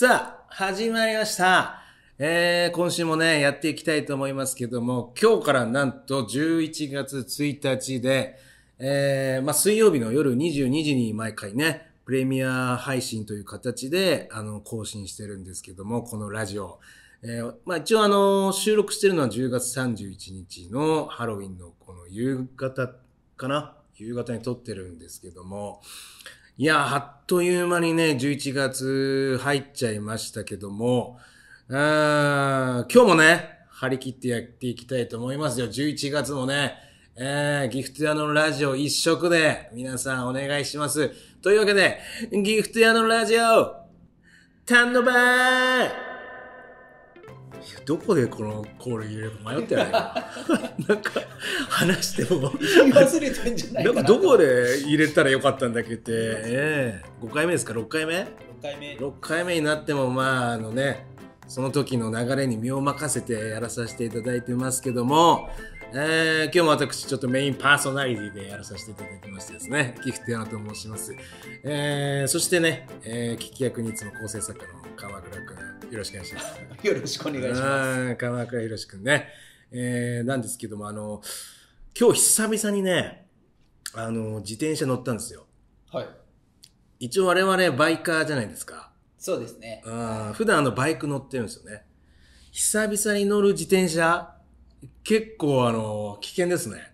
さあ、始まりました。えー、今週もね、やっていきたいと思いますけども、今日からなんと11月1日で、えー、まあ、水曜日の夜22時に毎回ね、プレミア配信という形で、あの、更新してるんですけども、このラジオ。えー、まあ、一応あの、収録してるのは10月31日のハロウィンのこの夕方かな夕方に撮ってるんですけども、いや、あっという間にね、11月入っちゃいましたけども、う今日もね、張り切ってやっていきたいと思いますよ。11月もね、えー、ギフト屋のラジオ一色で皆さんお願いします。というわけで、ギフト屋のラジオ、たんのバーどこでこのコール入れるか迷ったない なんか話しても忘れてんじゃないかなどこで入れたらよかったんだっけって、えー、5回目ですか6回目 ?6 回目 ,6 回目になってもまああのねその時の流れに身を任せてやらさせていただいてますけどもえー、今日も私ちょっとメインパーソナリティでやらさせていただきましてですね、ギフテアと申します。えー、そしてね、えー、聞き役にいつも構成作家の川倉君、よろしくお願いします。よろしくお願いします。鎌倉博くんね。えー、なんですけども、あの、今日久々にね、あの、自転車乗ったんですよ。はい。一応我々バイカーじゃないですか。そうですね。あ普段あのバイク乗ってるんですよね。久々に乗る自転車、結構あの、危険ですね。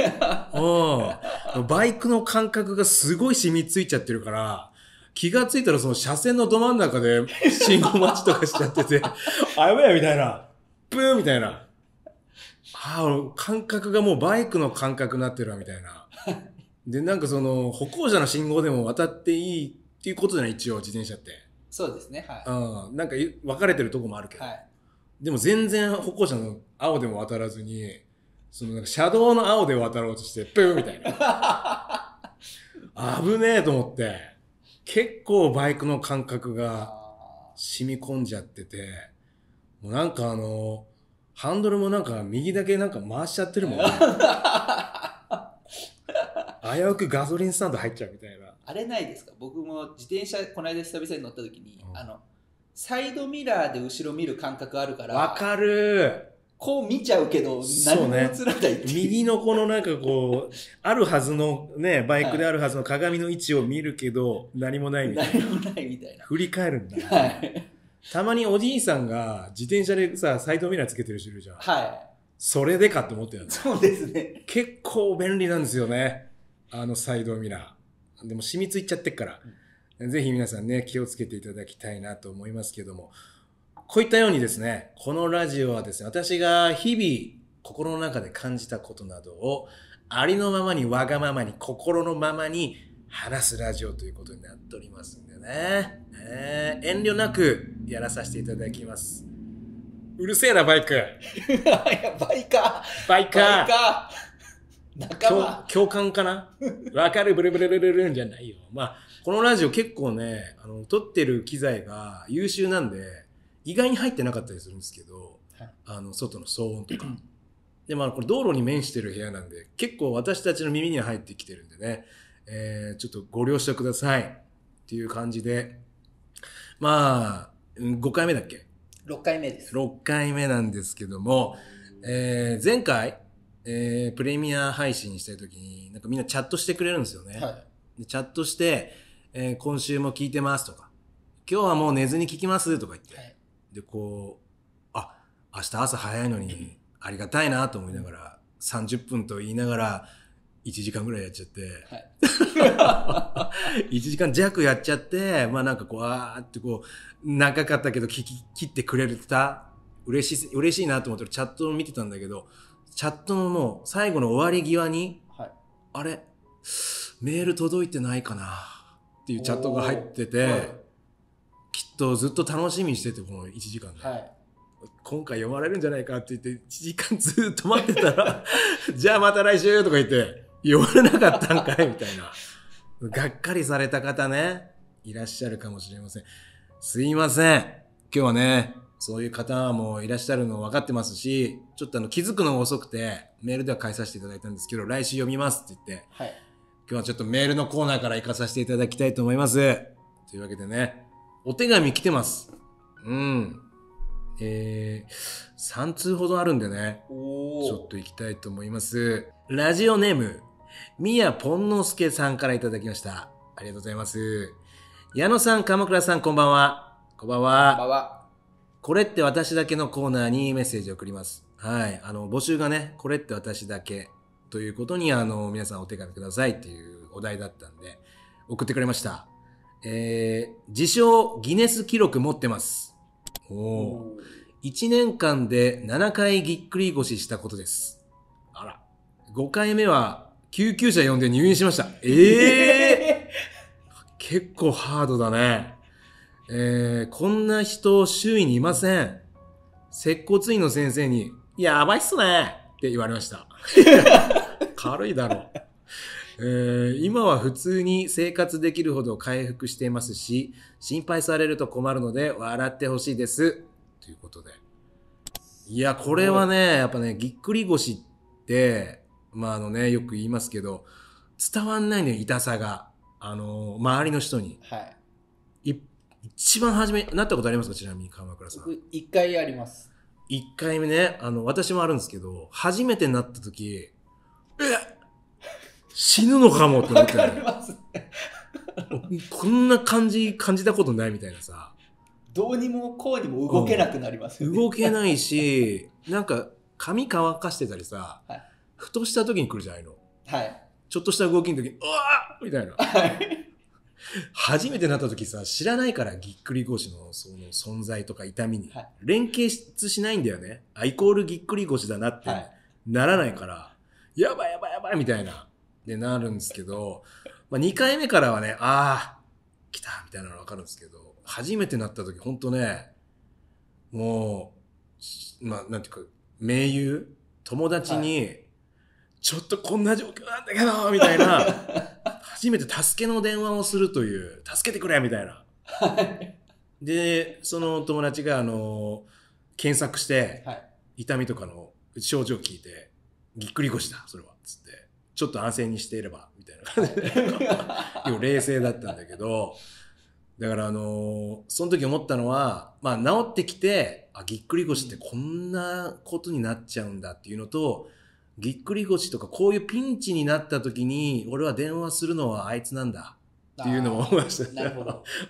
うん。バイクの感覚がすごい染みついちゃってるから、気がついたらその車線のど真ん中で 信号待ちとかしちゃってて、あやべえみたいな、ブーみたいな。ああ、感覚がもうバイクの感覚になってるわ、みたいな。で、なんかその、歩行者の信号でも渡っていいっていうことじゃない一応、自転車って。そうですね、はい。うん。なんか分かれてるとこもあるけど。はい、でも全然歩行者の青でも渡らずに、そのなんか車道の青で渡ろうとして、プーみたいな。危ねえと思って。結構バイクの感覚が染み込んじゃってて、もうなんかあの、ハンドルもなんか右だけなんか回しちゃってるもんね。危うくガソリンスタンド入っちゃうみたいな。あれないですか僕も自転車、この間久々に乗った時に、うん、あの、サイドミラーで後ろ見る感覚あるから。わかるこう見ちゃうけど、何も映らない、ね、右のこのなんかこう、あるはずのね、バイクであるはずの鏡の位置を見るけど、何もないみたいな。何もないみたいな。振り返るんだ。はい。たまにおじいさんが自転車でさ、サイドミラーつけてる人いるじゃん。はい。それでかって思ってるんそうですね。結構便利なんですよね。あのサイドミラー。でも染みついちゃってっから、うん、ぜひ皆さんね、気をつけていただきたいなと思いますけども。こういったようにですね、このラジオはですね、私が日々心の中で感じたことなどをありのままにわがままに心のままに話すラジオということになっておりますんでね。えー、遠慮なくやらさせていただきます。うるせえな、バイク。や、バイカー。バイカー。バイカー。仲間共感かなわかる、ブルブルブルブルじゃないよ。まあ、このラジオ結構ね、あの、撮ってる機材が優秀なんで、意外に入ってなかったりするんですけど、はい、あの外の騒音とか。でも、まあ、これ道路に面してる部屋なんで、結構私たちの耳には入ってきてるんでね、えー、ちょっとご了承くださいっていう感じで、まあ、5回目だっけ ?6 回目です。6回目なんですけども、えー、前回、えー、プレミア配信した時に、なんかみんなチャットしてくれるんですよね。はい、でチャットして、えー、今週も聞いてますとか、今日はもう寝ずに聞きますとか言って、はい、でこうあ明日朝早いのにありがたいなと思いながら30分と言いながら1時間ぐらいやっちゃって、はい、1 時間弱やっちゃってまあなんかこうあーってこう長かったけど聞き切ってくれた嬉しい嬉しいなと思ってチャットを見てたんだけどチャットのもう最後の終わり際に、はい、あれメール届いてないかなっていうチャットが入ってて、きっとずっと楽しみにしててこの1時間で、はい、今回読まれるんじゃないかって言って1時間ずっと待ってたら じゃあまた来週とか言って読まれなかったんかいみたいな がっかりされた方ねいらっしゃるかもしれませんすいません今日はねそういう方もいらっしゃるの分かってますし、ちょっとあの気づくのが遅くて、メールでは返させていただいたんですけど、来週読みますって言って、はい、今日はちょっとメールのコーナーから行かさせていただきたいと思います。というわけでね、お手紙来てます。うん。えー、3通ほどあるんでね。ちょっと行きたいと思います。ラジオネーム、みやぽんのすけさんからいただきました。ありがとうございます。矢野さん、鎌倉さん、こんばんは。こんばんは。こんばんは。これって私だけのコーナーにメッセージを送ります。はい。あの、募集がね、これって私だけということに、あの、皆さんお手紙くださいっていうお題だったんで、送ってくれました。えー、自称ギネス記録持ってます。おお。1年間で7回ぎっくり腰したことです。あら。5回目は救急車呼んで入院しました。ええー、結構ハードだね。えー、こんな人周囲にいません。接骨院の先生に、やばいっすねって言われました。軽いだろう。えー、今は普通に生活できるほど回復していますし、心配されると困るので笑ってほしいです。ということで。いや、これはね、やっぱね、ぎっくり腰って、まああのね、よく言いますけど、伝わんないのよ、痛さが。あの周りの人に。はい。い一番初め、なったことありますかちなみに、鎌倉さん。僕、一回あります。一回目ね、あの、私もあるんですけど、初めてなった時、えっ死ぬのかもって思ってたこんな感じ、感じたことないみたいなさ。どうにもこうにも動けなくなりますよね。動けないし、なんか髪乾かしてたりさ、はい、ふとした時に来るじゃないの。はい。ちょっとした動きの時に、うわーみたいな。はい。初めてなった時さ、知らないからぎっくり腰のその存在とか痛みに、はい、連携しないんだよね。アイコールぎっくり腰だなって、ならないから、やばいやばいやばいみたいな。ってなるんですけど、まあ、2回目からはね、ああ、来たみたいなのわかるんですけど、初めてなった時、本当ね、もう、まあ、なんていうか、盟友友達に、はい、ちょっとこんな状況なんだけどみたいな、初めて助けの電話をするという、助けてくれみたいな。で、その友達が、あの、検索して、はい、痛みとかの症状を聞いて、ぎっくり腰だ、それは、つって。ちょっと安静にしていれば、みたいな感じで。冷静だったんだけど、だからあのー、その時思ったのは、まあ治ってきて、あ、ぎっくり腰ってこんなことになっちゃうんだっていうのと、ぎっくり腰とかこういうピンチになった時に、俺は電話するのはあいつなんだっていうのも思いました。なるほ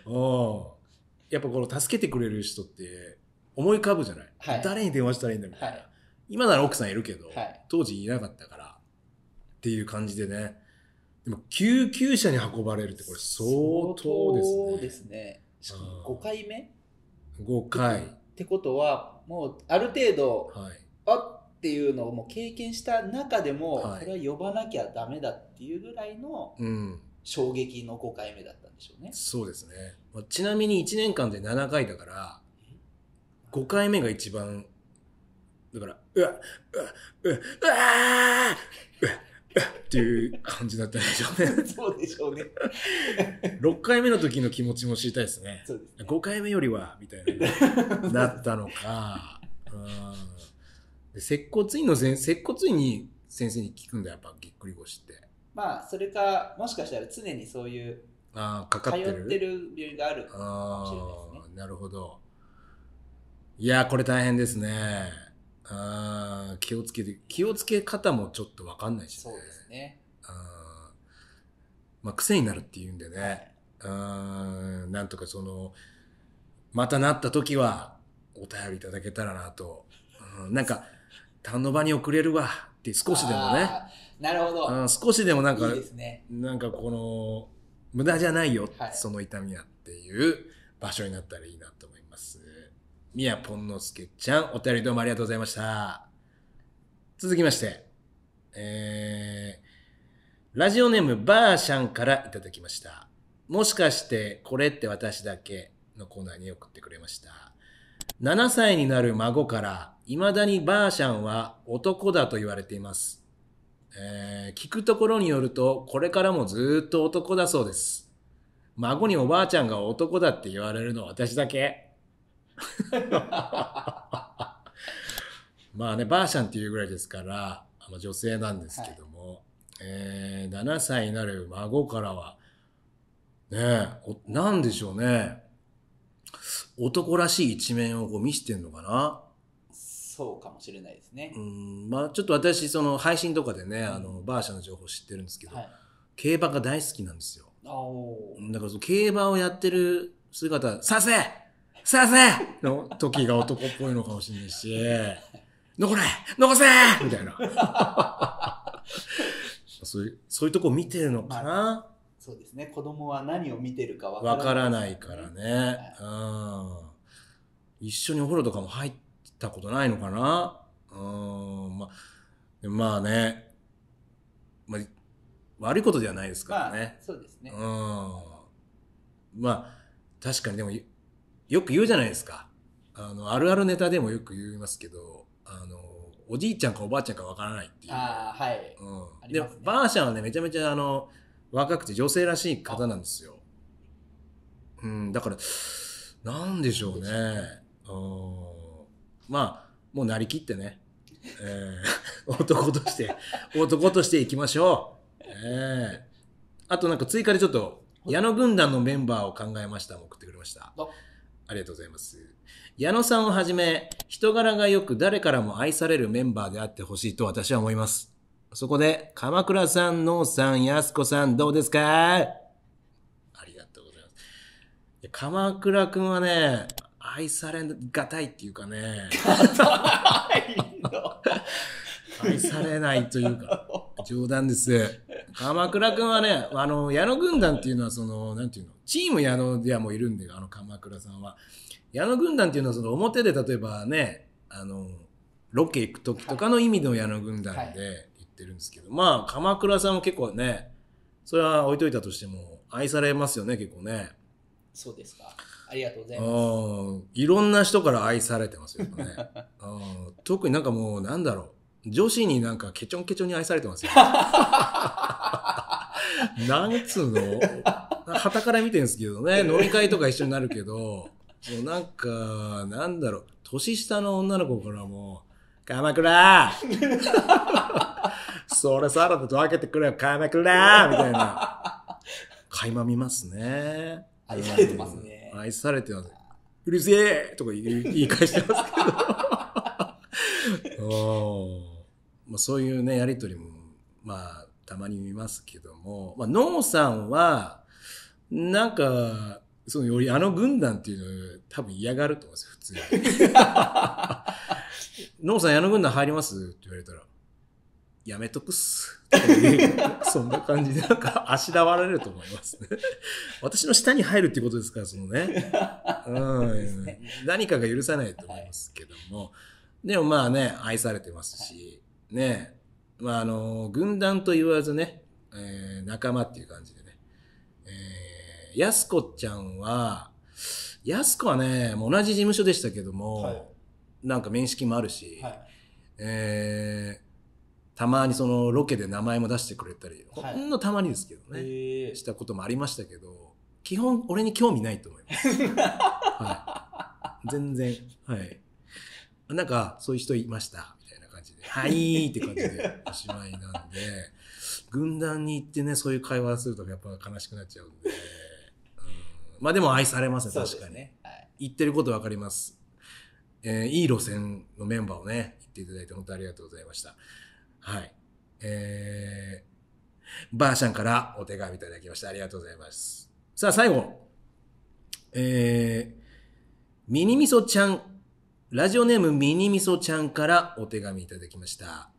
ど。うん。やっぱこの助けてくれる人って思い浮かぶじゃない、はい、誰に電話したらいいんだみたいな。はい、今なら奥さんいるけど、はい、当時いなかったから、っていう感じでね。でも救急車に運ばれるってこれ相当ですね。そうですね。しかも5回目 ?5 回。ってことは、もうある程度、はい、あっていうのをもう経験した中でも、はい、これは呼ばなきゃダメだっていうぐらいの衝撃の5回目だったんでしょうね。うん、そうですね。まあ、ちなみに1年間で7回だから、5回目が一番、だから、うわ、うわ、うわ、うわ、うわ、っていう感じだったんでしょうね。そうでしょうね。6回目の時の気持ちも知りたいですね。すね5回目よりは、みたいな、なったのか。うん。接骨院の先接骨院に先生に聞くんだ、やっぱぎっくり腰って。まあ、それか、もしかしたら常にそういう、あかかってる。通ってる病院があるかもしれないですね。なるほど。いや、これ大変ですね。あ気をつけて、気をつけ方もちょっとわかんないしね。そうですね。あまあ、癖になるっていうんでね。はい、あなんとかその、またなった時は、お便りいただけたらなと。うん、なんか、丹の場に遅れるわって少しでもね。なるほど、うん。少しでもなんか、いいね、なんかこの、無駄じゃないよ、はい、その痛みはっていう場所になったらいいなと思います。みやぽんのすけちゃん、お便りどうもありがとうございました。続きまして、えー、ラジオネームバーシャンからいただきました。もしかしてこれって私だけのコーナーに送ってくれました。7歳になる孫から、未だにバーシャンは男だと言われています。えー、聞くところによると、これからもずっと男だそうです。孫におばあちゃんが男だって言われるのは私だけ まあね、ばあちゃんっていうぐらいですから、あの女性なんですけども、はい、えー、7歳になる孫からは、ねえ、なんでしょうね。男らしい一面をこう見せてんのかなそうかもしれないですね。うん、まあちょっと私、その配信とかでね、あの、あちゃんの情報知ってるんですけど、はい、競馬が大好きなんですよ。だから競馬をやってる姿、させすいませんの時が男っぽいのかもしれないし、残れ残せみたいな。そういう、そういうとこ見てるのかな、そうですね。子供は何を見てるかわからない、からね、はい、うん。一緒にお風呂とかも入ったことないのかなうん。まあ、まあね。まあ、悪いことではないですからね。まあ、そうですね。うん。まあ、確かにでも、よく言うじゃないですか。あの、あるあるネタでもよく言いますけど、あの、おじいちゃんかおばあちゃんかわからないっていう。ああ、はい。うん。で、ばあちゃんはね、めちゃめちゃあの、若くて女性らしい方なんですよ。うん、だから、なんでしょうね。うん。まあ、もうなりきってね、えー、男として、男としていきましょう。ええー、あとなんか追加でちょっと、矢野軍団のメンバーを考えましたも送ってくれました。ありがとうございます。矢野さんをはじめ、人柄が良く誰からも愛されるメンバーであってほしいと私は思います。そこで、鎌倉さん、のさん、やすこさん、どうですかありがとうございます。鎌倉くんはね、愛されがたいっていうかね。愛されないというか。冗談です。鎌倉くんはね、あの、矢野軍団っていうのは、その、なんていうの、チーム矢野ではもういるんで、あの、鎌倉さんは。矢野軍団っていうのは、その、表で例えばね、あの、ロケ行く時とかの意味の矢野軍団で言ってるんですけど、はい、まあ、鎌倉さんは結構ね、それは置いといたとしても、愛されますよね、結構ね。そうですか。ありがとうございます。いろんな人から愛されてますよね特になんかもう、なんだろう。女子になんかケチョンケチョンに愛されてますよ、なんつうの旗から見てるんですけどね、飲み会とか一緒になるけど、もうなんか、なんだろう、年下の女の子からも、鎌倉 それサラダと分けてくれよ、鎌倉みたいな。垣間見ますね。愛されてますね。愛されてます。うるせえとか言い返してますけど。まあ、そういうね、やりとりも、まあ、たまに見ますけども、まあ、ノーさんは、なんか、そのよりあの軍団っていうの多分嫌がると思うんですよ、普通に。ノーさん、あの軍団入りますって言われたら、やめとくっす。そんな感じで、なんか、あしらわれると思いますね。私の下に入るっていうことですから、そのね。うん、何かが許さないと思いますけども、はいでもまあね、愛されてますし、ね、まああの、軍団と言わずね、えー、仲間っていう感じでね。えー、やすこちゃんは、やすこはね、同じ事務所でしたけども、はい、なんか面識もあるし、はい、えー、たまにそのロケで名前も出してくれたり、はい、ほんのたまにですけどね、えー、したこともありましたけど、基本俺に興味ないと思います。はい、全然。はい。なんか、そういう人いました、みたいな感じで、はいって感じでおしまいなんで、軍団に行ってね、そういう会話するとやっぱ悲しくなっちゃうんで、うん、まあでも愛されますね、確かに。ねはい、言ってることわかります。えー、いい路線のメンバーをね、言っていただいて本当ありがとうございました。はい。えー、ばあちゃんからお手紙いただきました。ありがとうございます。さあ、最後。えー、ミニミソちゃんラジオネームミニミソちゃんからお手紙いただきました。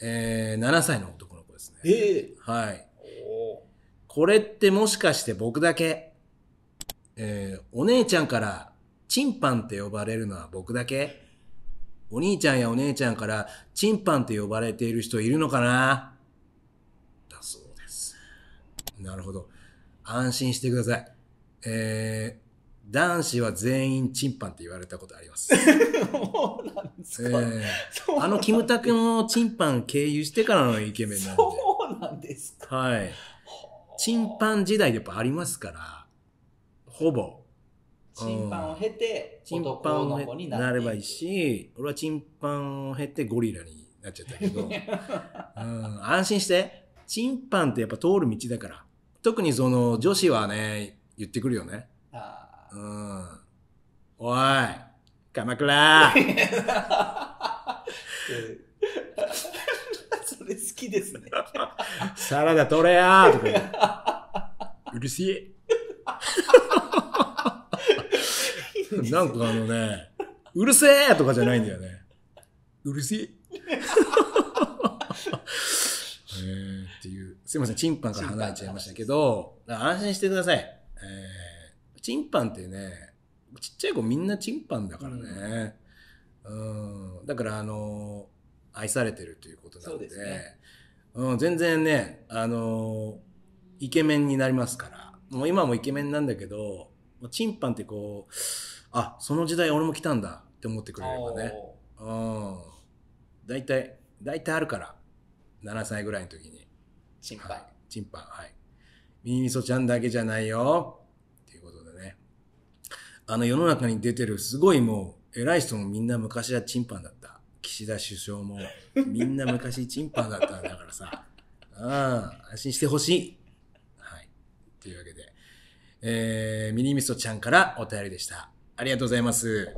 えー、7歳の男の子ですね。えー、はい。これってもしかして僕だけえー、お姉ちゃんからチンパンって呼ばれるのは僕だけお兄ちゃんやお姉ちゃんからチンパンって呼ばれている人いるのかなだそうです。なるほど。安心してください。えー、男子は全員チンパンって言われたことあります。そうなんですか、えー、あのキムタクもチンパン経由してからのイケメンなんで。そうなんですかはい。チンパン時代でやっぱありますから、ほぼ。チンパンを経て、チンパンをなればいいし、俺はチンパンを経てゴリラになっちゃったけど、うん、安心して。チンパンってやっぱ通る道だから。特にその女子はね、言ってくるよね。うん。おい、鎌倉 それ好きですね。サラダ取れやとかうるしえ。なんかあのね、うるせえとかじゃないんだよね。うるしえ。えー、っていう。すいません、チンパンから離れちゃいましたけど、安心してください。えーチンパンってね、ちっちゃい子みんなチンパンだからね。うん、うんだからあの愛されてるということなので、うでね、うん、全然ね、あのイケメンになりますから。もう今もイケメンなんだけど、チンパンってこう、あ、その時代俺も来たんだって思ってくれればね。うん。大体、大体あるから。7歳ぐらいの時に。チンパン。はい、チンパン、はい。ミミソちゃんだけじゃないよ。あの世の中に出てるすごいもう、偉い人もみんな昔はチンパンだった。岸田首相もみんな昔チンパンだったんだからさ。ああ、安心してほしい。はい。というわけで、えー、ミニミストちゃんからお便りでした。ありがとうございます。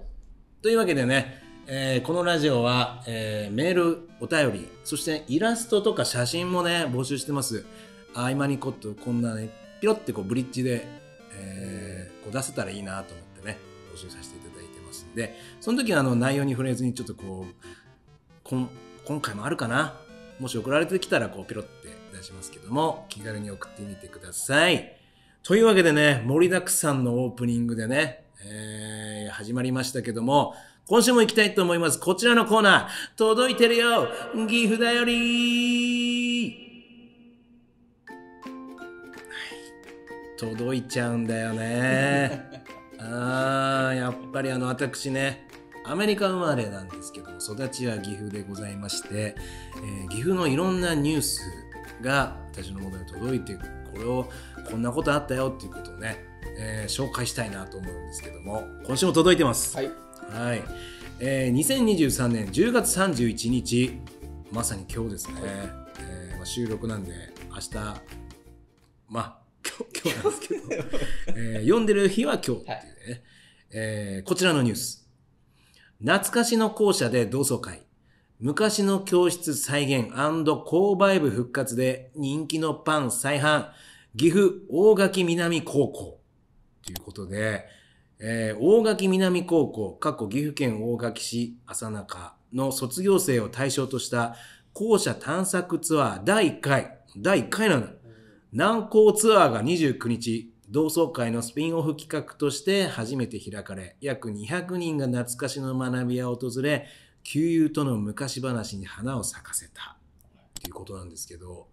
というわけでね、えー、このラジオは、えー、メール、お便り、そしてイラストとか写真もね、募集してます。合間にこっとこんなね、ピロってこうブリッジで、えー、こう出せたらいいなと思募集させていただいてますんで、その時はあの内容に触れずにちょっとこう、今回もあるかなもし送られてきたらこうピロって出しますけども、気軽に送ってみてください。というわけでね、盛りだくさんのオープニングでね、えー、始まりましたけども、今週も行きたいと思います。こちらのコーナー、届いてるよ岐阜だより届いちゃうんだよね。ああ、やっぱりあの、私ね、アメリカ生まれなんですけども、育ちは岐阜でございまして、えー、岐阜のいろんなニュースが私のもとに届いて、これを、こんなことあったよっていうことをね、えー、紹介したいなと思うんですけども、今週も届いてます。はい。はい。えー、2023年10月31日、まさに今日ですね、はい、えー、まあ、収録なんで、明日、まあ、今日なんですけど、えー、読んでる日は今日っていう、はいえ、えー、こちらのニュース。懐かしの校舎で同窓会。昔の教室再現購買部復活で人気のパン再販。岐阜大垣南高校。ということで、えー、大垣南高校、過去岐阜県大垣市浅中の卒業生を対象とした校舎探索ツアー第1回、第1回なんだ。南高ツアーが29日、同窓会のスピンオフ企画として初めて開かれ、約200人が懐かしの学び屋を訪れ、旧友との昔話に花を咲かせた。っていうことなんですけど、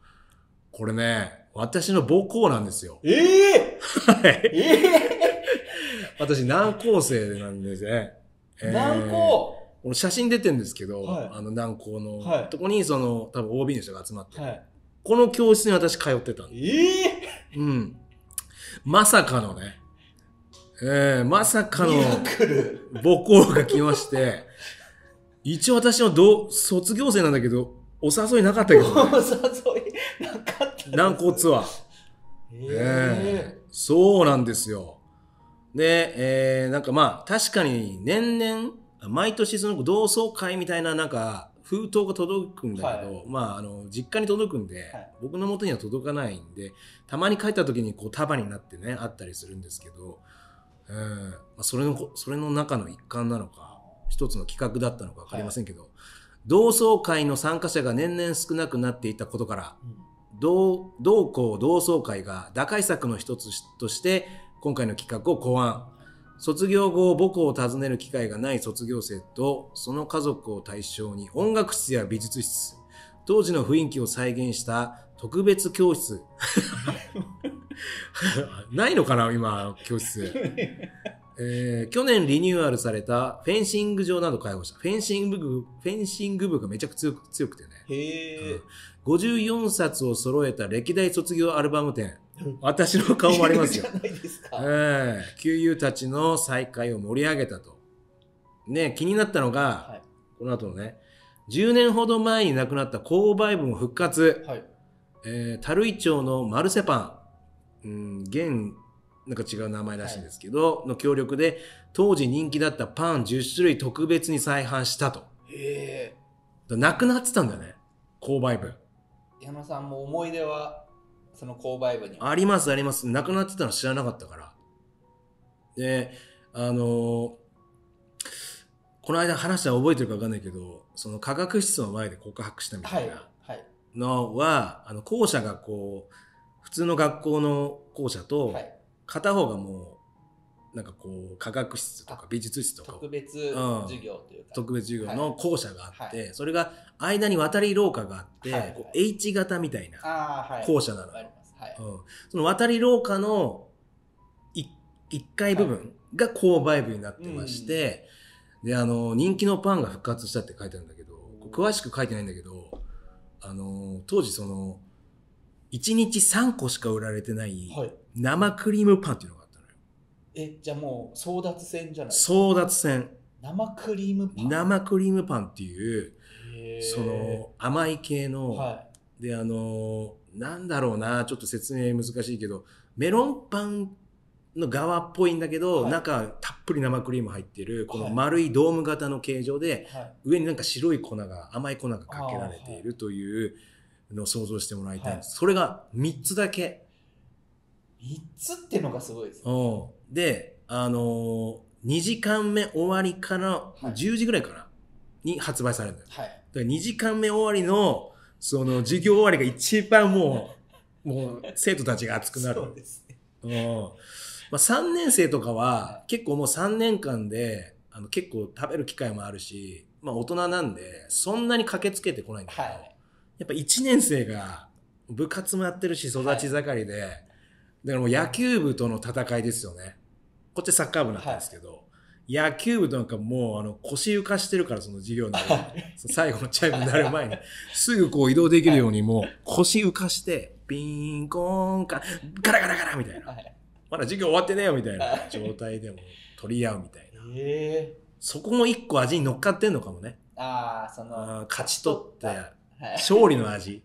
これね、私の母校なんですよ。ええー、はい。えー、私、南高生なんですね。えー、南高俺写真出てるんですけど、はい、あの南高の、はい、とこにその多分 OB の人が集まって、はい、この教室に私通ってたんです。ええー、うん。まさかのね、えー、まさかの母校が来まして、一応私の同卒業生なんだけど、お誘いなかったけど、ね、お誘いなかった南高ツアー。えー、そうなんですよ。で、えー、なんかまあ、確かに年々、毎年その同窓会みたいな、なんか、封筒が届くんだけど、はい、まあ、あの、実家に届くんで、はい、僕の元には届かないんで、たまに帰った時にこう束になってね、あったりするんですけど、うん、まあ、それの、それの中の一環なのか、一つの企画だったのか分かりませんけど、はい、同窓会の参加者が年々少なくなっていたことから、うん、同同校同窓会が打開策の一つとして今回の企画を考案卒業後母校を訪ねる機会がない卒業生とその家族を対象に音楽室や美術室当時の雰囲気を再現した特別教室 ないのかな今教室、えー、去年リニューアルされたフェンシング場など開放したフェンシング部フェンシング部がめちゃくちゃ強くてねうん、54冊を揃えた歴代卒業アルバム展 私の顔もありますよ。ええ旧友たちの再会を盛り上げたと。ね、気になったのが、はい、この後のね、10年ほど前に亡くなった購買部も復活。はえー、樽井町のマルセパン、うん、現、なんか違う名前らしいんですけど、はい、の協力で、当時人気だったパン10種類特別に再販したと。へえ。なくなってたんだね、購買部。山さんも思い出はその購買部には。ありますあります。なくなってたの知らなかったから。で、あのー、この間話したら覚えてるか分かんないけど、その科学室の前で告白したみたいなのは、はいはい、あの、校舎がこう、普通の学校の校舎と、片方がもう、なんかこう科学室とか美術室とか特別授業というか、うん、特別授業の校舎があって、はい、それが間に渡り廊下があって、はい、こう H 型みたいな校舎なの、はいうん、その渡り廊下の1階部分が購買部になってまして、うん、であの人気のパンが復活したって書いてあるんだけど詳しく書いてないんだけどあの当時その1日3個しか売られてない生クリームパンっていうのがえ、じゃあもう争奪戦じゃない争奪戦。生クリームパン生クリームパンっていう、その甘い系の、はい、で、あの、なんだろうな、ちょっと説明難しいけど、メロンパンの側っぽいんだけど、はい、中たっぷり生クリーム入ってる、この丸いドーム型の形状で、はい、上になんか白い粉が、甘い粉がかけられているというのを想像してもらいたいんです。それが3つだけ。3つっていうのがすごいですね。うんで、あのー、2時間目終わりから、10時ぐらいからに発売されるんよ。はい。2時間目終わりの、その授業終わりが一番もう、もう生徒たちが熱くなる。そうですね。うん。まあ3年生とかは、結構もう3年間で、あの結構食べる機会もあるし、まあ大人なんで、そんなに駆けつけてこないんだけど、はい、やっぱ1年生が部活もやってるし、育ち盛りで、はい、だからもう野球部との戦いですよね。こっちサッカー部なんですけど、はい、野球部なんかもうあの腰浮かしてるからその授業の最後のチャイムになる前にすぐこう移動できるようにもう腰浮かしてビンコンかガラガラガラみたいな、はい、まだ授業終わってねえよみたいな状態でも取り合うみたいな、えそこも一個味に乗っかってんのかもねあその勝ち取って勝利の味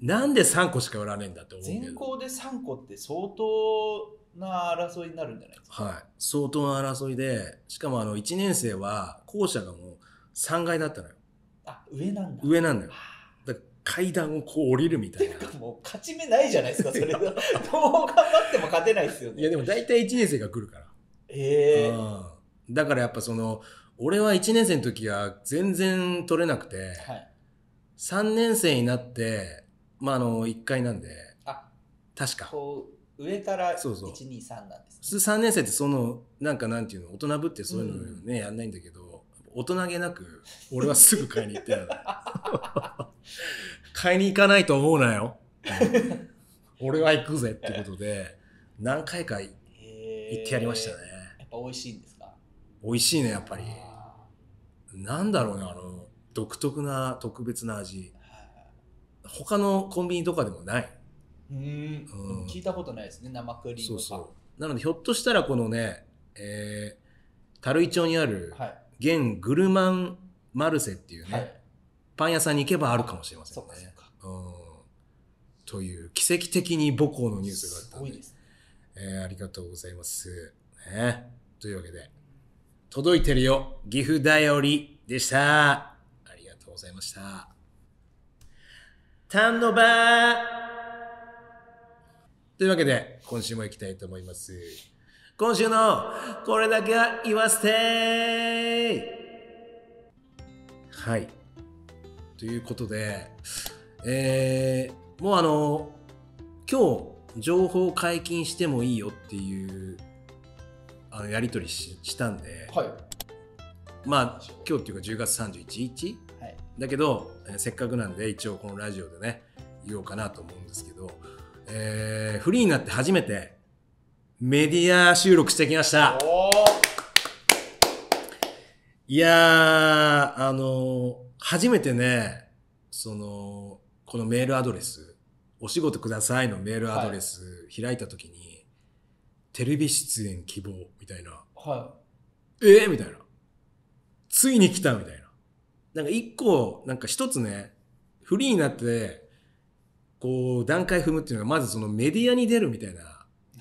なんで3個しか売らねえんだと思う全校で3個って相当な争いになるんじゃないですか。はい。相当な争いで、しかもあの、1年生は、校舎がもう3階だったのよ。あ、上なんだ。上なんだよ。だ階段をこう降りるみたいな。もう勝ち目ないじゃないですか、それは。どう頑張っても勝てないですよね。いや、でも大体1年生が来るから。ええー、だからやっぱその、俺は1年生の時は全然取れなくて、はい、3年生になって、まあ、あの、1回なんで、あ確か。こう上から123なんですね、普通3年生ってそのなんかなんていうの大人ぶってそういうのね、うん、やんないんだけど大人げなく俺はすぐ買いに行ったよ 買いに行かないと思うなよ俺は行くぜってことで何回か行ってやりましたねやっぱ美味しいんですか美味しいねやっぱりなんだろうねあの独特な特別な味他のコンビニとかでもないうん、聞いたことないですね生クリームパンなのでひょっとしたらこのねえー、樽井町にある、現グルマンマルセっていうね、はい、パン屋さんに行けばあるかもしれませんね。という奇跡的に母校のニュースがあったんで。すご、ね、えー、ありがとうございます。ね、というわけで、届いてるよ、岐阜だよりでした。ありがとうございました。タンのバーというわけで、今週も行きたいと思います。今週の、これだけは言わせてはい。ということで、えー、もうあの、今日、情報解禁してもいいよっていう、あの、やり取りしたんで、はい、まあ、今日っていうか10月31日、はい、だけど、えー、せっかくなんで、一応このラジオでね、言おうかなと思うんですけど、えー、フリーになって初めてメディア収録してきました。いやー、あのー、初めてね、その、このメールアドレス、お仕事くださいのメールアドレス開いたときに、はい、テレビ出演希望みたいな。はい。ええー、みたいな。ついに来たみたいな。なんか一個、なんか一つね、フリーになって、こう、段階踏むっていうのは、まずそのメディアに出るみたいな、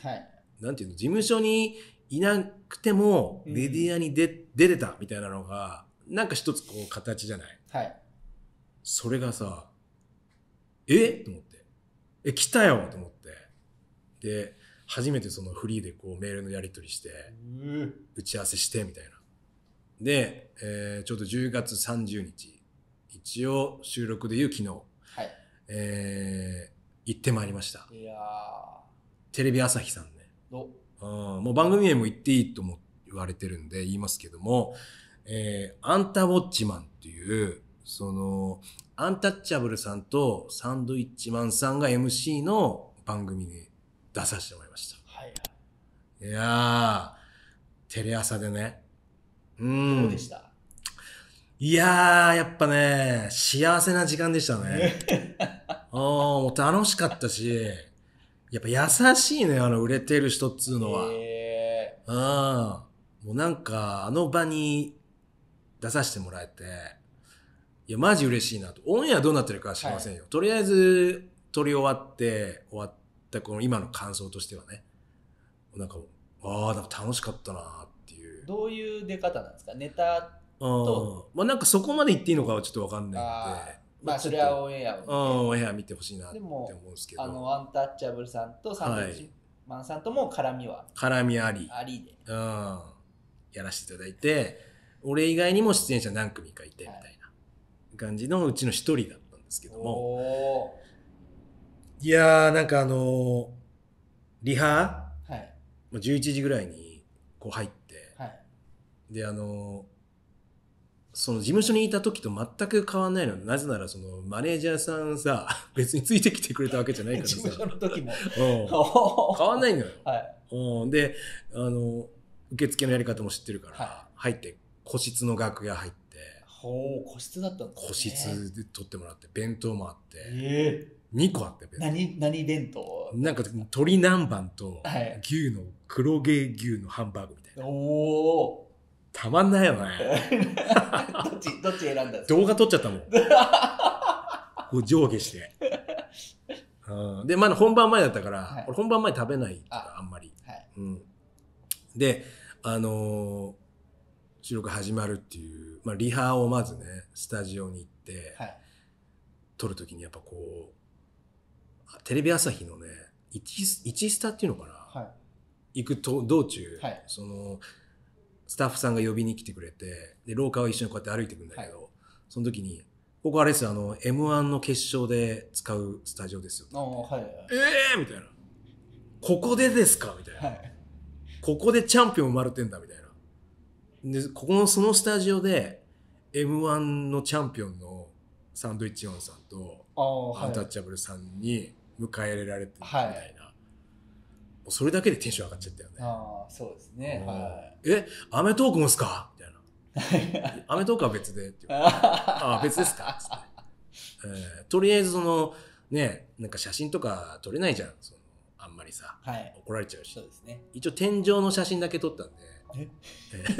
はい。なんていうの、事務所にいなくても、メディアに出、うん、出てたみたいなのが、なんか一つこう、形じゃない。はい。それがさ、えと思って。え、来たよと思って。で、初めてそのフリーでこうメールのやり取りして、打ち合わせしてみたいな。で、えー、ちょうど10月30日、一応収録でいう昨日えー、行ってまいりました。いやテレビ朝日さんね。おうん、もう番組名も言っていいとも言われてるんで言いますけども、えー、アンタウォッチマンっていう、その、アンタッチャブルさんとサンドイッチマンさんが MC の番組に出させてもらいました。はい、はい。いやー、テレ朝でね。うん。どうでしたいやー、やっぱね、幸せな時間でしたね。あ楽しかったし、やっぱ優しいね、あの、売れてる人っつうのは。へあもうなんか、あの場に出させてもらえて、いや、マジ嬉しいなと。オンエアどうなってるかは知りませんよ。はい、とりあえず、撮り終わって、終わったこの今の感想としてはね。なんか、ああ、なんか楽しかったなっていう。どういう出方なんですかネタと、まあ、なんかそこまで言っていいのかはちょっと分かんないので。まあ、それはオンエアを、オンエア見てほしいなって思うんですけど。あの、アンタッチャブルさんとサンドウィッチマンさんとも絡みは。絡みあり。ありで。うん。やらせていただいて、俺以外にも出演者何組かいてみたいな感じのうちの一人だったんですけども。いやー、なんかあのリハ、はい、11時ぐらいにこう入って、はい、で、あのその事務所にいた時と全く変わんないのなぜならそのマネージャーさんさ 別についてきてくれたわけじゃないからさ事務所の時も、変わんないのよ、はい、うん、であの受付のやり方も知ってるから、はい、入って個室の楽屋入ってほう個室だったんで個室で取ってもらって弁当もあって、ええ。2個あって弁当何何弁当なんか鶏南蛮と牛の黒毛牛のハンバーグみたいな、おおたまんないよね。どっち、どっち選んだ動画撮っちゃったもん。こう上下して。うん、で、まだ、あ、本番前だったから、はい、本番前食べないあんまり、はい、うん。で、あのー、収録始まるっていう、まあ、リハをまずね、スタジオに行って、はい、撮るときにやっぱこう、テレビ朝日のね、1スタっていうのかな、はい、行くと道中、はい、その、スタッフさんが呼びに来てくれて、で、廊下を一緒にこうやって歩いていくんだけど、はい、その時に、ここあれですよ、あの、M1 の決勝で使うスタジオですよ。ああ、はい、はい。ええー、みたいな。ここでですかみたいな、はい。ここでチャンピオン生まれてんだ、みたいな。で、ここの、そのスタジオで、M1 のチャンピオンのサンドイッチオンさんと、アンタッチャブルさんに迎えられてるみたいな。はいうそれだけでテンション上がっちゃったよね。ああ、そうですね。はい。え、アメトークもすかみたいな。アメトークは別で。って ああ、別ですかつっえー、とりあえずその、ね、なんか写真とか撮れないじゃん。そのあんまりさ、はい、怒られちゃうし。そうですね。一応天井の写真だけ撮ったんで。え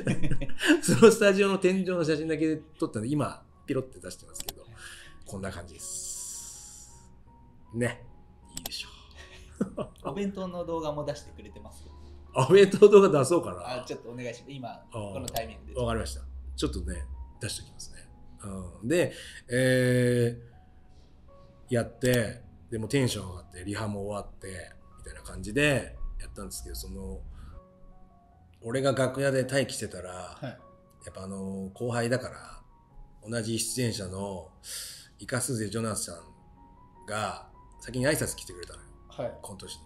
そのスタジオの天井の写真だけ撮ったんで、今、ピロって出してますけど、こんな感じです。ね。お弁当の動画も出してくれてますお弁当動画出そうかなあちょっとお願いします今このタイミングでわかりましたちょっとね出しておきますね、うん、でえー、やってでもテンション上がってリハも終わってみたいな感じでやったんですけどその俺が楽屋で待機してたら、はい、やっぱあの後輩だから同じ出演者のイカスゼ・ジョナスさんが先に挨拶来てくれたのはい、今年の。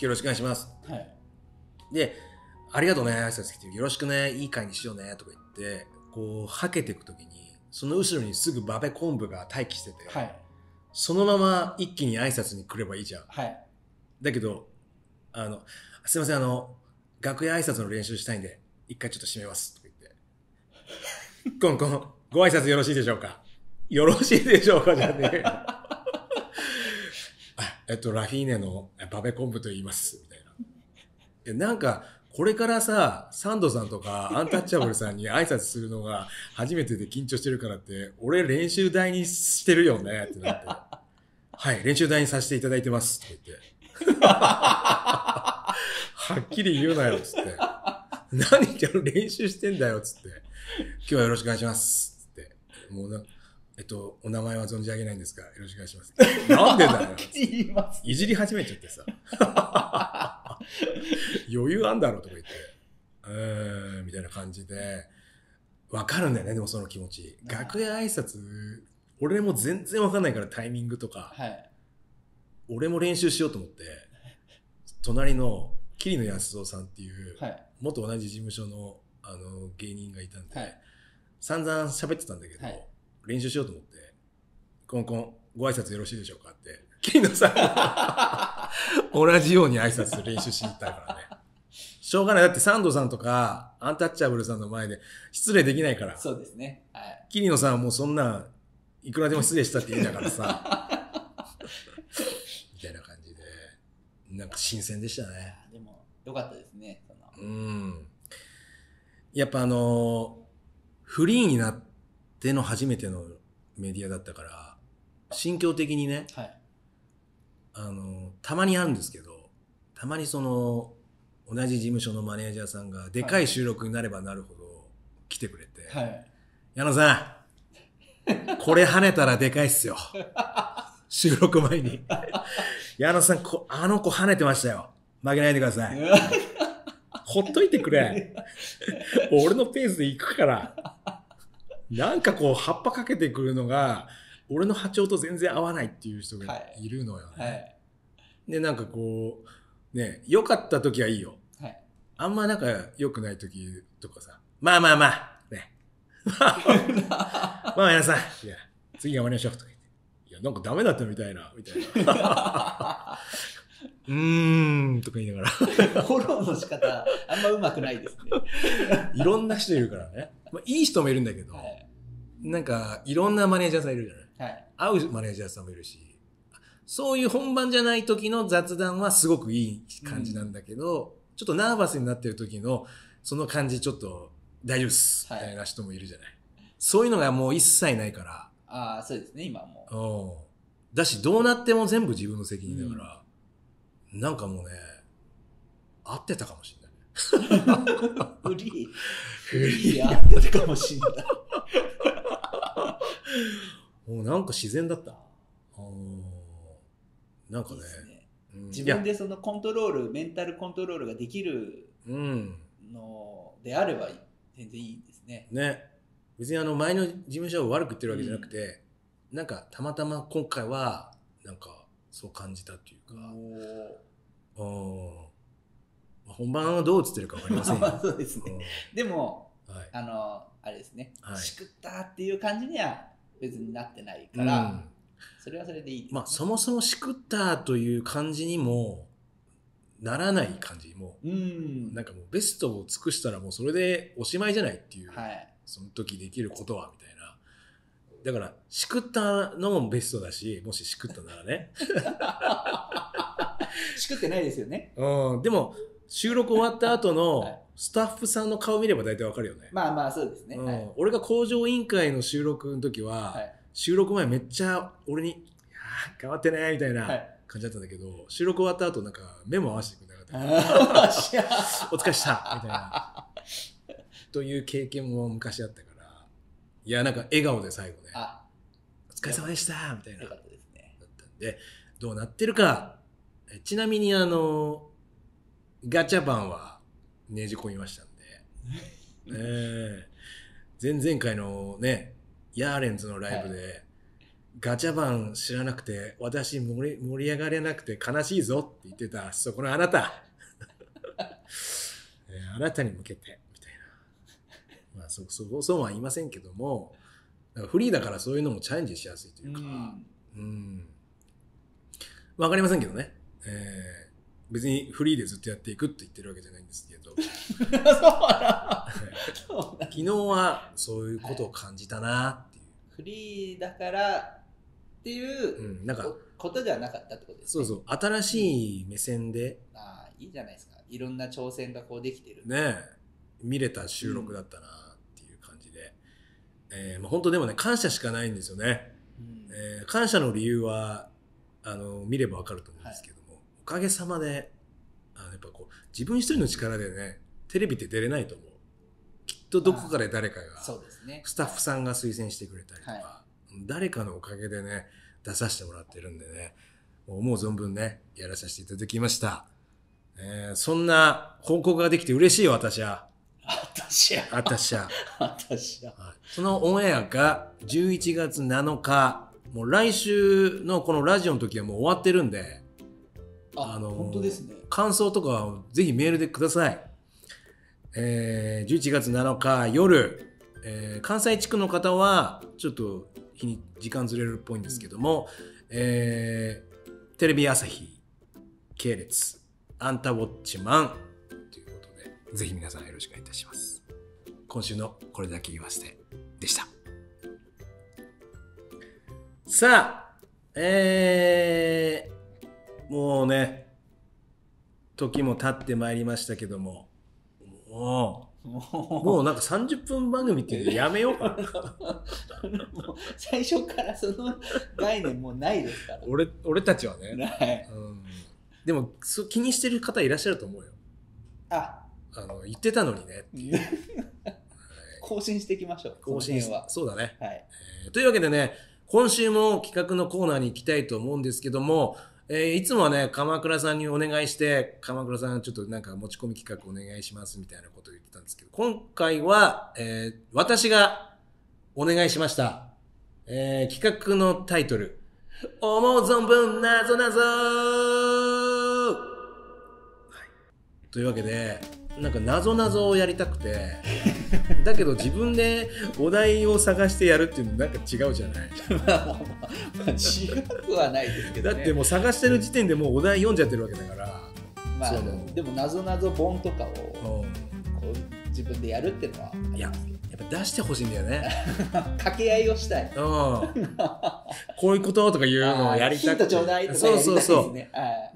よろしくお願いします。はい、で、ありがとうね、挨拶来て、よろしくね、いい会にしようね、とか言って、こう、はけていくときに、その後ろにすぐバベ昆布が待機してて、はい、そのまま一気に挨拶に来ればいいじゃん。はい、だけど、あの、すいません、あの、楽屋挨拶の練習したいんで、一回ちょっと閉めます、とか言って。コンコン、ご挨拶よろしいでしょうかよろしいでしょうかじゃねえ。えっと、ラフィーネのバベ昆布と言います、みたいな。なんか、これからさ、サンドさんとかアンタッチャブルさんに挨拶するのが初めてで緊張してるからって、俺練習台にしてるよねってなって、はい、練習台にさせていただいてますって言って、はっきり言うなよつって、何じゃ練習してんだよつって、今日はよろしくお願いしますつって、もうなんか、えっと、お名前は存じ上げないんですが、よろしくお願いします。なんでだよ。いじり始めちゃってさ。余裕あんだろうとか言って、うーん、みたいな感じで、わかるんだよね、でもその気持ち。楽屋挨拶、俺も全然わかんないからタイミングとか、はい、俺も練習しようと思って、隣の桐野安蔵さんっていう、はい、元同じ事務所のあの芸人がいたんで、はい、散々喋ってたんだけど、はい練習しようと思って、コンコン、ご挨拶よろしいでしょうかって、金野さんが 同じように挨拶する練習しに行ったからね。しょうがない。だってサンドさんとか、アンタッチャブルさんの前で失礼できないから。そうですね。はい。キリノさんはもうそんな、いくらでも失礼したって言うんだからさ。みたいな感じで。なんか新鮮でしたね。でも、よかったですね。うん。やっぱあの、フリーになっでの初めてのメディアだったから、心境的にね、はい、あの、たまにあるんですけど、たまにその、同じ事務所のマネージャーさんが、でかい収録になればなるほど来てくれて、はい、矢野さん、これ跳ねたらでかいっすよ。収録前に。矢野さんこ、あの子跳ねてましたよ。負けないでください。ほっといてくれ。俺のペースで行くから。なんかこう、葉っぱかけてくるのが、俺の波長と全然合わないっていう人がいるのよ、ねはいはい、で、なんかこう、ね、良かった時はいいよ。はい、あんまなんか良くない時とかさ、まあまあまあ、ね。まあ皆さん、いや、次頑張りましょうとか言って。いや、なんかダメだったみたいな、みたいな。うーんとか言いながら。フォローの仕方、あんま上手くないですね。いろんな人いるからね。まあ、いい人もいるんだけど、はい、なんか、いろんなマネージャーさんいるじゃない、はい、会うマネージャーさんもいるし、そういう本番じゃない時の雑談はすごくいい感じなんだけど、うん、ちょっとナーバスになってる時の、その感じちょっと大丈夫っす、みたいな人もいるじゃない。はい、そういうのがもう一切ないから。ああ、そうですね、今もう。だし、どうなっても全部自分の責任だから、うん、なんかもうね、合ってたかもしれない。無理。フリーやってたかもしんない。もうなんか自然だった。なんかね、ね、自分でそのコントロール、メンタルコントロールができるのであれば全然いいですね。ね。別にあの前の事務所を悪く言ってるわけじゃなくて、うん、なんかたまたま今回はなんかそう感じたっていうか。うん。まあ、本番はどう映ってるか分かりません そうですね、うん、でも、はい、あのあれですね、はい、しくったっていう感じには別になってないから、うん、それはそれでいい、ね、まあ、そもそもしくったという感じにもならない感じもう、うん、なんかもうベストを尽くしたらもうそれでおしまいじゃないっていう、はい、その時できることはみたいなだからしくったのもベストだしもししくったならね しくってないですよね、うん、でも収録終わった後のスタッフさんの顔見れば大体わかるよね。まあまあ、そうですね。うんはい俺が工場委員会の収録の時は、はい収録前めっちゃ俺に「いや頑張ってね」みたいな感じだったんだけど、収録終わった後なんか目も合わせてくれなかった お疲れしたみたいな。という経験も昔あったから、いや、なんか笑顔で最後ね、お疲れ様でしたみたいなよかだったんで、どうなってるか、ちなみにあの、ガチャパンはねじ込みましたんで、えー、前々回のねヤーレンズのライブで、はい、ガチャパン知らなくて私盛り盛り上がれなくて悲しいぞって言ってたそこのあなた、えあなたに向けてみたいなまあそそそうは言いませんけどもフリーだからそういうのもチャレンジしやすいというかうんわ、かりませんけどね、えー別にフリーでずっとやっていくって言ってるわけじゃないんですけど。そうだ昨日はそういうことを感じたなっていう。フリーだからっていう、うん、なんかことではなかったってことですね。そうそう。新しい目線で。うん、ああ、いいじゃないですか。いろんな挑戦がこうできてる。ね見れた収録だったなっていう感じで。うん、えー、まあ、本当でもね、感謝しかないんですよね。うん、えー、感謝の理由は、あの、見ればわかると思うんですけど。はいかげさまで、あやっぱこう、自分一人の力でね、テレビって出れないと思う。きっとどこかで誰かが、そうですね。スタッフさんが推薦してくれたりとか、はい、誰かのおかげでね、出させてもらってるんでね、思う存分ね、やらさせていただきました。えー、そんな報告ができて嬉しいよ、私は。私は。私は。私は。そのオンエアが11月7日、もう来週のこのラジオの時はもう終わってるんで、あの本当ですね感想とかぜひメールでください、えー、11月7日夜、えー、関西地区の方はちょっと日に時間ずれるっぽいんですけども、えー、テレビ朝日系列アンタウォッチマンということでぜひ皆さんよろしくお願いいたします今週のこれだけ言わせてでしたさあえーもうね、時も経ってまいりましたけども、もう、もうなんか30分番組っていうのやめようかな。最初からその概念もうないですから。俺、俺たちはね。ない。うん、でもそ、気にしてる方いらっしゃると思うよ。あ、あの、言ってたのにねっていう。更新していきましょう。更新は。そうだね。はい、えー、というわけでね、今週も企画のコーナーに行きたいと思うんですけども、えー、いつもはね、鎌倉さんにお願いして、鎌倉さんちょっとなんか持ち込み企画お願いしますみたいなことを言ってたんですけど、今回は、えー、私がお願いしました。えー、企画のタイトル、思う存分なぞなぞ、はい、というわけで、なんか謎謎をやりたくて だけど自分でお題を探してやるっていうのなんか違うじゃないまあまあまあ違くはないですけど、ね、だってもう探してる時点でもうお題読んじゃってるわけだから、まあ、でも謎ぞ本とかを、こう自分でやるっていうのはあややっぱ出してほしいんだよね 掛け合いをしたい、うん、こういうこととかいうのをやりたくてヒントちょうだいとかやりたいですねそうそうそ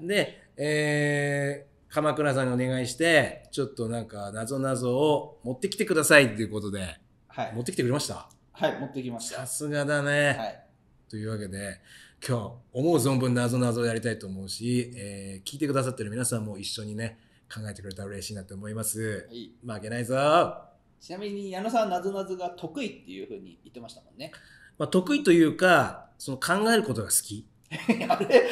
うで、えー鎌倉さんにお願いして、ちょっとなんか、なぞなぞを持ってきてくださいっていうことで、はい。持ってきてくれましたはい、持ってきました。さすがだね。はい。というわけで、今日、思う存分なぞなぞをやりたいと思うし、えー、聞いてくださってる皆さんも一緒にね、考えてくれたら嬉しいなと思います。はい。負けないぞちなみに矢野さんなぞなぞが得意っていうふうに言ってましたもんね。まあ、得意というか、その考えることが好き。あれ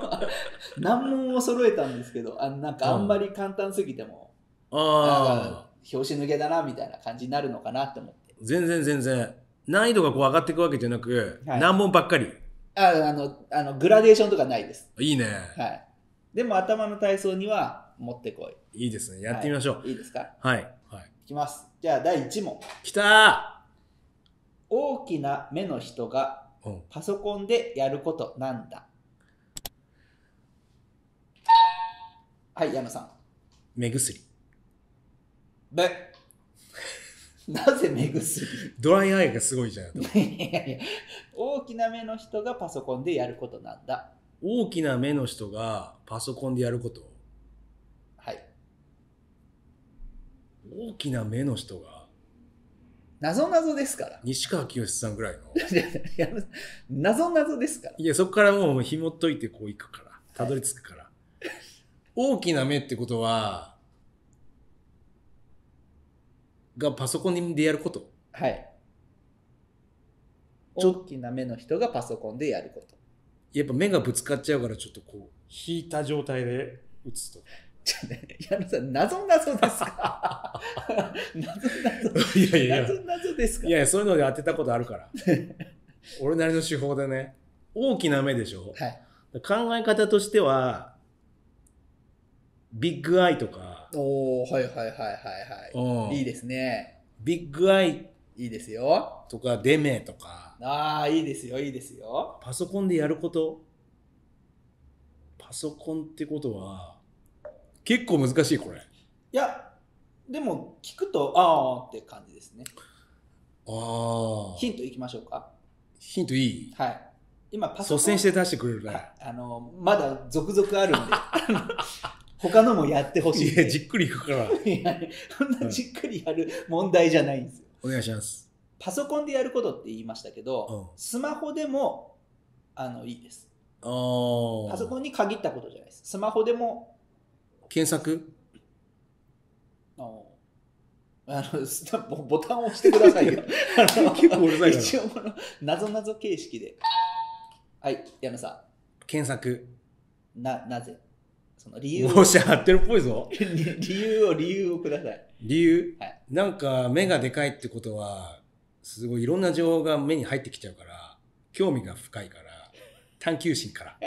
難問を揃えたんですけどあなんかあんまり簡単すぎても、うん、あ表紙抜けだなみたいな感じになるのかなって思って全然全然難易度がこう上がっていくわけじゃなく、はい、難問ばっかりああのあのグラデーションとかないですいいね、はい、でも頭の体操には持ってこいいいですねやってみましょう、はい、いいですかはい、はい、いきますじゃあ第1問きた大きな目の人がパソコンでやることなんだはい山さん目薬 なぜ目薬ドライアイがすごいじゃん大きな目の人がパソコンでやることなんだ大きな目の人がパソコンでやることはい大きな目の人がなぞなぞですから。西川きよしさんぐらいの。なぞなぞですから。いや、そこからもう紐解いてこう行くから。たどり着くから。はい、大きな目ってことは、がパソコンでやること。はい。大きな目の人がパソコンでやること。やっぱ目がぶつかっちゃうから、ちょっとこう、引いた状態で打つと。ちょっとね、矢野さん、謎謎ですか 謎謎。いやいやいや謎謎ですかいやいや、そういうので当てたことあるから。俺なりの手法でね。大きな目でしょ、はい、考え方としては、ビッグアイとか。おおはいはいはいはいはい。いいですね。ビッグアイ。いいですよ。とか、デメとか。ああ、いいですよ、いいですよ。パソコンでやること。パソコンってことは、結構難しいこれいやでも聞くとああって感じですねああヒントいきましょうかヒントいいはい今パソコン率先して出してくれるかはいあのまだ続々あるんで 他のもやってほしいいやじっくりいくから いやそんなじっくりやる問題じゃないんですよお願いしますパソコンでやることって言いましたけど、うんスマホでもあのいいですああパソコンに限ったことじゃないですスマホでも検索あのボ ボタンを押してくださいよ 結構うるさいな一応このなぞなぞ形式ではい山さん検索ななぜその理由もし合ってるっぽいぞ 理由を理由をください理由、はい、なんか目がでかいってことはすごいいろんな情報が目に入ってきちゃうから興味が深いから探求心から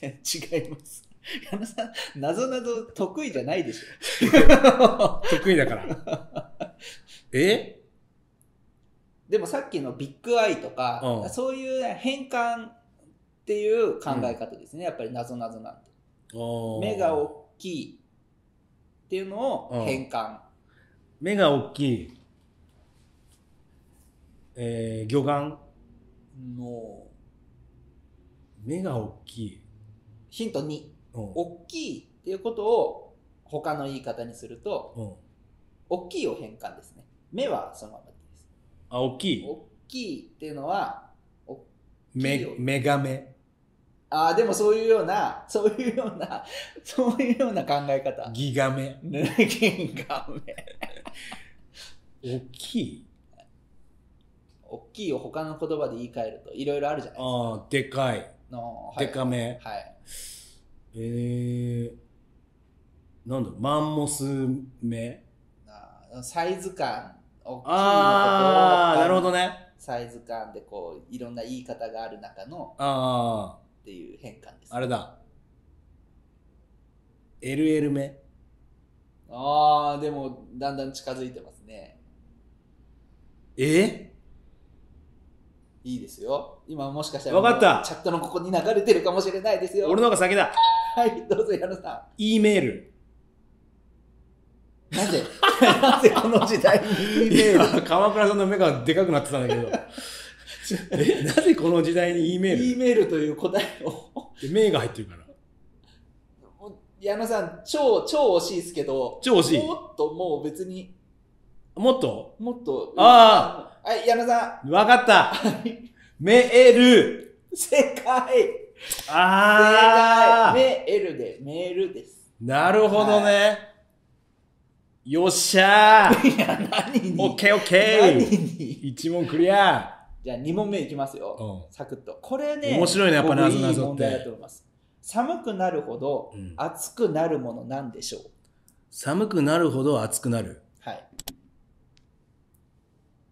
違いますさん、なぞなぞ得意じゃないでしょ。得意だから。えでもさっきのビッグアイとか、うん、そういう、変換っていう考え方ですね、うん、やっぱりなぞなぞなんて。目が大きいっていうのを変換。目が大きい。えー、魚眼の目が大きい。ヒント2。大きいっていうことを他の言い方にすると、大きいを変換ですね。目はそのままです。あ、大きい大きいっていうのは、目、目が目。ああ、でもそういうような、そういうような、そういうような考え方。ギガ目 ギガメ。大きい大きいを他の言葉で言い換えるといろいろあるじゃないですか。ああ、でかい。の、い、でかめ。はい。えー、なんだろう、マンモス目あサイズ感、大きいとああ、なるほどね。サイズ感でこう、いろんな言い方がある中の、ああ。っていう変換です、ね。あれだ。LL 目。ああ、でも、だんだん近づいてますね。えいいですよ。今もしかしたら、分かったチャットのここに流れてるかもしれないですよ。俺の方が先だ。はい、どうぞ、矢野さん。E メール。なぜ なぜこの時代に E メール鎌倉さんの目がでかくなってたんだけど。なぜこの時代に E メール ?E メールという答えを。名が入ってるから。矢野さん、超、超惜しいですけど。超惜しい。もっともう別に。もっともっと。ああ。はい、矢野さん。わかった。メール。正解。ああメールで、メールです。なるほどね。はい、よっしゃーいや、何にオッケーオッケー一問クリアじゃあ2問目いきますよ。うん、サクッと。これね、面白いね、やっぱなぞなぞって。いい問題だと思います。寒くなるほど暑くなるものなんでしょう、うん、寒くなるほど暑くなる。はい。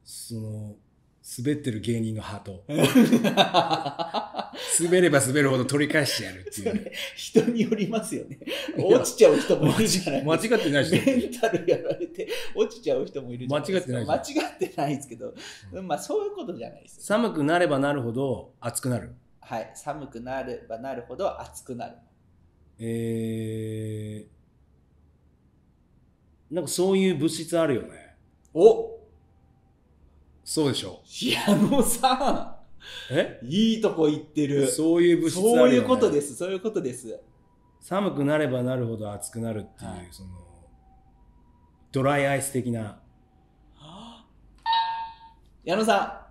その、滑ってる芸人のハート。滑れば滑るほど取り返してやるっていう、人によりますよね。落ちちゃう人もいるじゃない間違ってないし。メンタルやられて落ちちゃう人もいるじゃない間違ってない間違ってないですけど、うん、まあそういうことじゃないです、寒くなればなるほど暑くなる。はい。寒くなればなるほど暑くなる。えー、なんかそういう物質あるよね。おそうでしょう。シアさんえいいとこ行ってる。そういう物質あるよ、ね、そういうことです、そういうことです。寒くなればなるほど暑くなるっていう、はい、その、ドライアイス的な。矢野さん。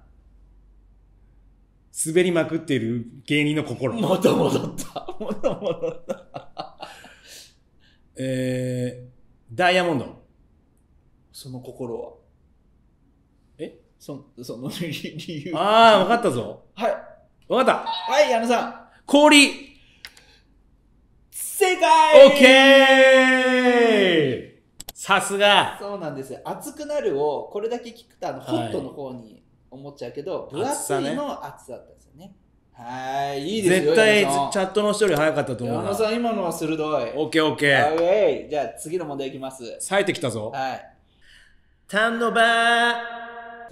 滑りまくっている芸人の心。また戻った。また戻った。えー、ダイヤモンド。その心はそ その理由。ああ、わかったぞ。はい。わかった。はい、矢野さん。氷。正解オッケーさすがそうなんですよ。熱くなるを、これだけ聞くと、あの、ホットの方に思っちゃうけど、分厚いの熱さだったんですよね。はい、いいですよ。絶対チャットの人より早かったと思う。矢野さん、今のは鋭い。オッケーオッケー。ーじゃあ次の問題いきます。冴えてきたぞ。はい。タンドバー。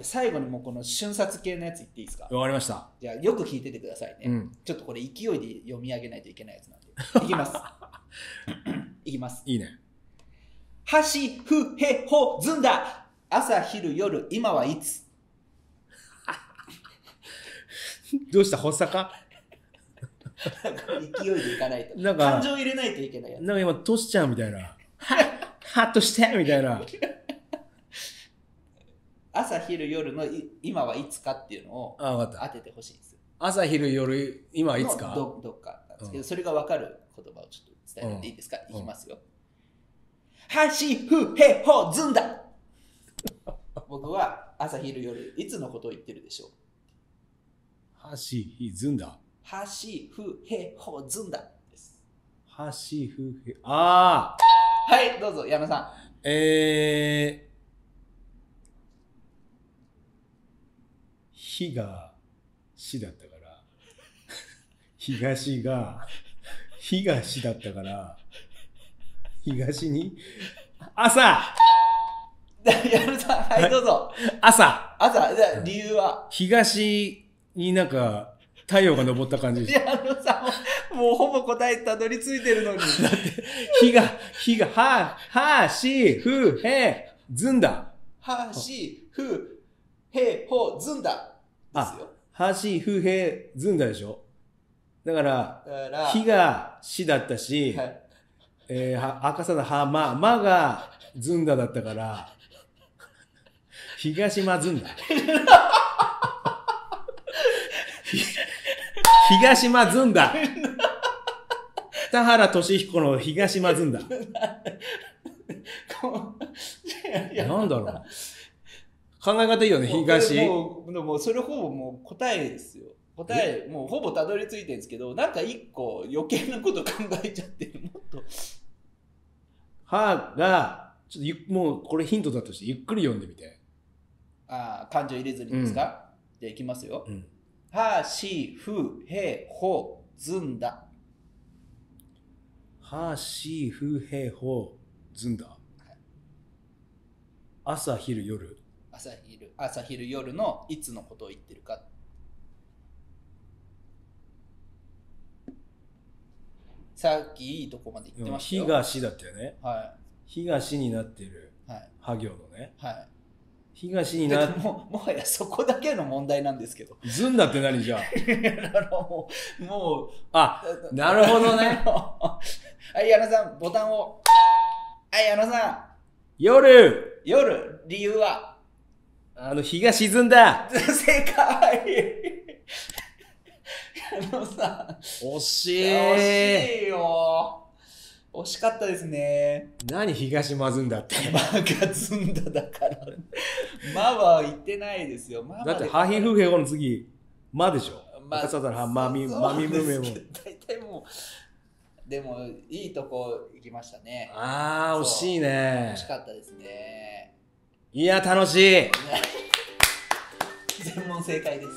って最後にもうこの瞬殺系のやつ言っていいですかわかりましたじゃあよく聞いててくださいね、うん、ちょっとこれ勢いで読み上げないといけないやつなんで いきます いきますいいねはしふへほずんだ朝昼夜今はいつ どうした発作か勢いでいかないとなんか感情入れないといけないやつなんか今トシちゃんみたいなはっはっとしてみたいな朝昼夜の今はいつかっていうのを当ててほしいです朝昼夜今いつかどどっかなんですけど、うん、それが分かる言葉をちょっと伝えていいですか、うん、いきますよ、はしふへほずんだ 僕は朝昼夜いつのことを言ってるでしょうはしひずんだはしふへほずんだですはしふへああはいどうぞ矢野さんえー日が市だったから 東が東だったから東に朝やるさはい、どうぞ。朝朝、じゃ理由は東になんか、太陽が昇った感じいや、あのさ、もうほぼ答えたどり着いてるのに。だって、日が、日が、は、は、し、ふ、へ、ずんだ。は、し、ふ、へ、ほ、ずんだ。ですよ。橋、風平、ずんだでしょだから、か火が死だったし、はい、えー、赤さのは、ま、まがずんだだったから、東間ずんだ。東間ずんだ。田原俊彦の東間ずんだ。なんだろう。考え方いいよね、東。もう、もうそれほぼもう答えですよ。答え、もうほぼたどり着いてるんですけど、なんか一個余計なこと考えちゃってる、もっと。歯が、ちょっともうこれヒントだとして、ゆっくり読んでみて。ああ、漢字を入れずにですか、うん、じゃあいきますよ。うん、は、し、ふ、へ、ほ、ずんだ。は、し、ふ、へ、ほ、ずんだ。朝、昼、夜。朝昼朝昼夜のいつのことを言ってるかさっきいいとこまで言ってましたよ東だったよねはい東になってる、はい、行のね、はい、東になももはやそこだけの問題なんですけどずんだって何じゃ もうもうあなるほどね はい矢野さんボタンをはい矢野さん夜夜理由はあの、日が沈んだ 正解あのさ、惜しい惜しいよ惜しかったですね。何東まずんだって。まがずんだだから。まは言ってないですよ。まだって、ハヒフヘゴの次、までしょ。まあ、も。大体もう、でも、いいとこ行きましたね。ああ、惜しいね。惜しかったですね。いや、楽しい 全問正解です。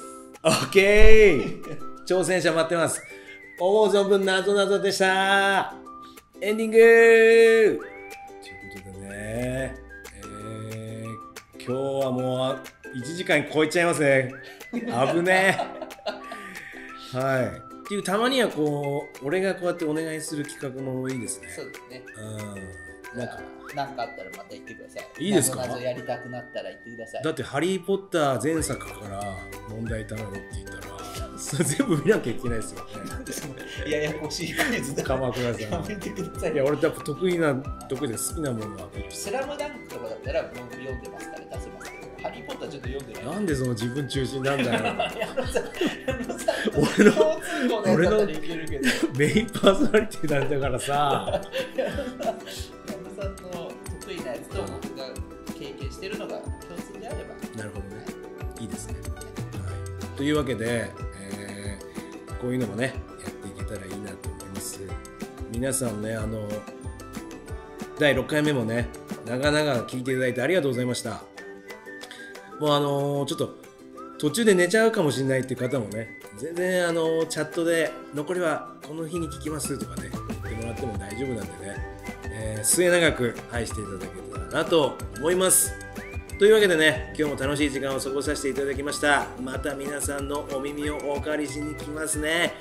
オッケー挑戦者待ってます。思う存分なぞなぞでしたエンディングということでね、えー、今日はもう1時間超えちゃいますね。危ね はい。っていうたまにはこう俺がこうやってお願いする企画もいいですね。そうですね。うん。なんか。何かあったらまた言ってください。いいですか謎やりたくなったら言ってください。だって、ハリー・ポッター前作から問題頼むって言ったら、それ全部見なきゃいけないですよね。なんややこしいクイズだ。鎌倉さん。やめてください。いや、俺やっ得意な、得意で好きなものは。スラムダンクとかだったら、僕読んでますから出せますけど。ハリー・ポッターちょっと読んでない。なんでその自分中心なんだよ。俺の、俺のメインパーソナリティなんだからさ。というわけで、えー、こういうのもねやっていけたらいいなと思います皆さんねあの第6回目もね長々聞いていただいてありがとうございましたもうあのー、ちょっと途中で寝ちゃうかもしれないっていう方もね全然あのチャットで残りはこの日に聞きますとかね言ってもらっても大丈夫なんでね、えー、末永く愛していただけたらなと思いますというわけでね、今日も楽しい時間を過ごさせていただきました。また皆さんのお耳をお借りしに来ますね。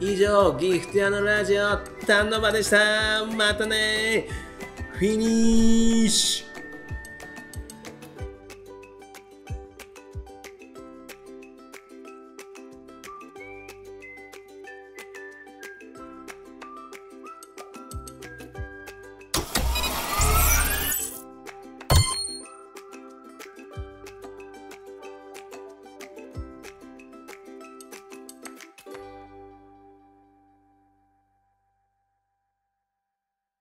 以上、ギフト屋のラジオ、丹野場でした。またねフィニッシュ